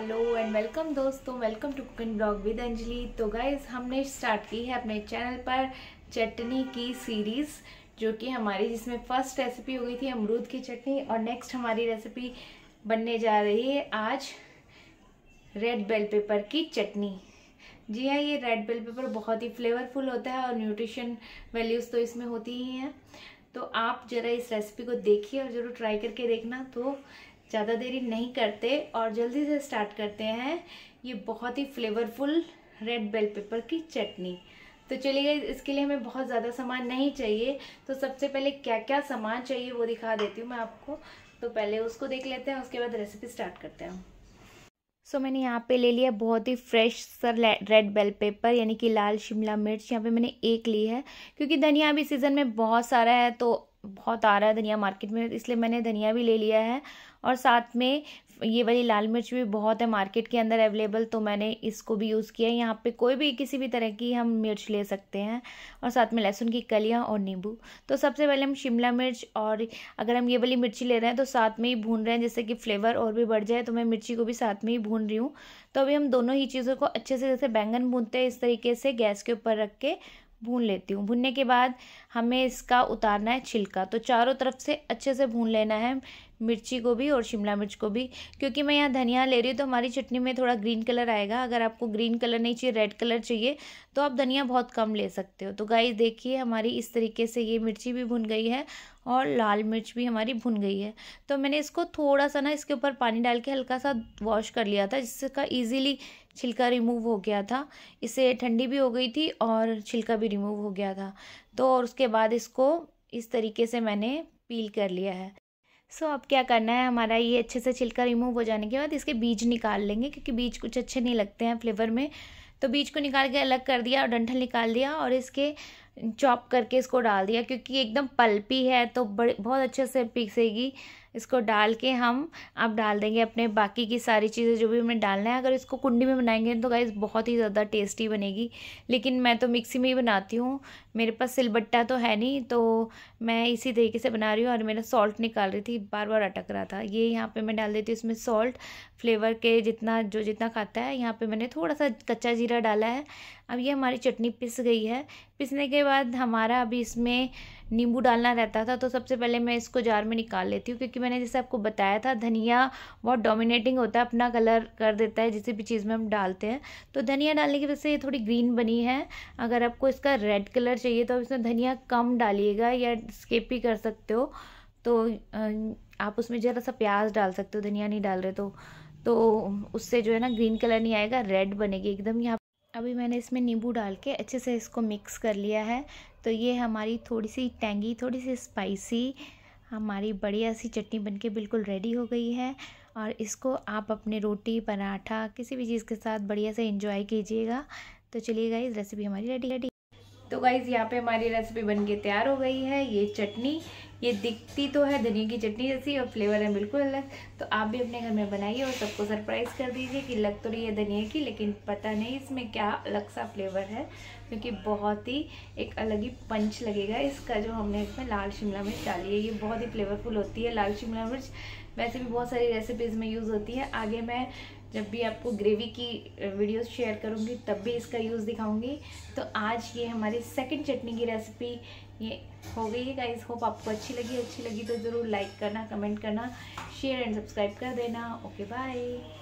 hello and welcome दोस्तों welcome to cooking blog with Anjali तो guys हमने स्टार्ट की है अपने चैनल पर चटनी की सीरीज़ जो कि हमारी जिसमें फर्स्ट रेसिपी हो गई थी अमरूद की चटनी और नेक्स्ट हमारी रेसिपी बनने जा रही है आज रेड बेल पेपर की चटनी जी हाँ ये रेड बेल पेपर बहुत ही फ्लेवरफुल होता है और न्यूट्रिशन वैल्यूज़ तो इसमें होती ही हैं तो आप ज़रा इस रेसिपी को देखिए और ज़रूर ट्राई करके देखना तो ज़्यादा देरी नहीं करते और जल्दी से स्टार्ट करते हैं ये बहुत ही फ्लेवरफुल रेड बेल पेपर की चटनी तो चलिए इसके लिए हमें बहुत ज़्यादा सामान नहीं चाहिए तो सबसे पहले क्या क्या सामान चाहिए वो दिखा देती हूँ मैं आपको तो पहले उसको देख लेते हैं उसके बाद रेसिपी स्टार्ट करते हैं सो so, मैंने यहाँ पे ले लिया बहुत ही फ्रेश सर रेड बेल पेपर यानी कि लाल शिमला मिर्च यहाँ पे मैंने एक ली है क्योंकि धनिया अभी सीज़न में बहुत सारा है तो बहुत आ रहा है धनिया मार्केट में इसलिए मैंने धनिया भी ले लिया है और साथ में ये वाली लाल मिर्च भी बहुत है मार्केट के अंदर अवेलेबल तो मैंने इसको भी यूज़ किया है यहाँ पे कोई भी किसी भी तरह की हम मिर्च ले सकते हैं और साथ में लहसुन की कलियाँ और नींबू तो सबसे पहले हम शिमला मिर्च और अगर हम ये वाली मिर्ची ले रहे हैं तो साथ में ही भून रहे हैं जैसे कि फ्लेवर और भी बढ़ जाए तो मैं मिर्ची को भी साथ में ही भून रही हूँ तो अभी हम दोनों ही चीज़ों को अच्छे से जैसे बैंगन भूनते हैं इस तरीके से गैस के ऊपर रख के भून लेती हूँ भूनने के बाद हमें इसका उतारना है छिलका तो चारों तरफ से अच्छे से भून लेना है मिर्ची को भी और शिमला मिर्च को भी क्योंकि मैं यहाँ धनिया ले रही हूँ तो हमारी चटनी में थोड़ा ग्रीन कलर आएगा अगर आपको ग्रीन कलर नहीं चाहिए रेड कलर चाहिए तो आप धनिया बहुत कम ले सकते हो तो गाइस देखिए हमारी इस तरीके से ये मिर्ची भी भुन गई है और लाल मिर्च भी हमारी भुन गई है तो मैंने इसको थोड़ा सा ना इसके ऊपर पानी डाल के हल्का सा वॉश कर लिया था जिसका ईजिली छिलका रिमूव हो गया था इससे ठंडी भी हो गई थी और छिलका भी रिमूव हो गया था तो और उसके बाद इसको इस तरीके से मैंने पील कर लिया है सो अब क्या करना है हमारा ये अच्छे से छिलका रिमूव हो जाने के बाद इसके बीज निकाल लेंगे क्योंकि बीज कुछ अच्छे नहीं लगते हैं फ्लेवर में तो बीज को निकाल के अलग कर दिया और डंठल निकाल दिया और इसके चॉप करके इसको डाल दिया क्योंकि एकदम पल्पी है तो बड़े बहुत अच्छे से पिसेगी इसको डाल के हम आप डाल देंगे अपने बाकी की सारी चीज़ें जो भी हमें डालना है अगर इसको कुंडी में बनाएंगे तो गाइस बहुत ही ज़्यादा टेस्टी बनेगी लेकिन मैं तो मिक्सी में ही बनाती हूँ मेरे पास सिलबट्टा तो है नहीं तो मैं इसी तरीके से बना रही हूँ और मेरा सॉल्ट निकाल रही थी बार बार अटक रहा था ये यहाँ पर मैं डाल देती हूँ इसमें सॉल्ट फ्लेवर के जितना जो जितना खाता है यहाँ पर मैंने थोड़ा सा कच्चा जीरा डाला है अब ये हमारी चटनी पिस गई है पिसने के बाद हमारा अभी इसमें नींबू डालना रहता था तो सबसे पहले मैं इसको जार में निकाल लेती हूँ क्योंकि मैंने जैसे आपको बताया था धनिया बहुत डोमिनेटिंग होता है अपना कलर कर देता है जिस भी चीज़ में हम डालते हैं तो धनिया डालने की वजह से ये थोड़ी ग्रीन बनी है अगर आपको इसका रेड कलर चाहिए तो आप इसमें धनिया कम डालिएगा या स्केप ही कर सकते हो तो आप उसमें ज़रा सा प्याज डाल सकते हो धनिया नहीं डाल रहे तो तो उससे जो है ना ग्रीन कलर नहीं आएगा रेड बनेगी एकदम यहाँ अभी मैंने इसमें नींबू डाल के अच्छे से इसको मिक्स कर लिया है तो ये हमारी थोड़ी सी टेंगी थोड़ी सी स्पाइसी हमारी बढ़िया सी चटनी बनके बिल्कुल रेडी हो गई है और इसको आप अपने रोटी पराठा किसी भी चीज़ के साथ बढ़िया से इंजॉय कीजिएगा तो चलिए इस रेसिपी हमारी रेडी रेडी तो गाइज़ यहाँ पे हमारी रेसिपी बन के तैयार हो गई है ये चटनी ये दिखती तो है धनिया की चटनी जैसी और फ्लेवर है बिल्कुल अलग तो आप भी अपने घर में बनाइए और सबको सरप्राइज़ कर दीजिए कि लग तो रही है धनिया की लेकिन पता नहीं इसमें क्या अलग सा फ्लेवर है क्योंकि बहुत ही एक अलग ही पंच लगेगा इसका जो हमने इसमें लाल शिमला मिर्च डाली है ये बहुत ही फ्लेवरफुल होती है लाल शिमला मिर्च वैसे भी बहुत सारी रेसिपीज़ में यूज़ होती है आगे मैं जब भी आपको ग्रेवी की वीडियोस शेयर करूँगी तब भी इसका यूज़ दिखाऊँगी तो आज ये हमारी सेकंड चटनी की रेसिपी ये हो गई है गाइज होप आपको अच्छी लगी अच्छी लगी तो ज़रूर लाइक करना कमेंट करना शेयर एंड सब्सक्राइब कर देना ओके बाय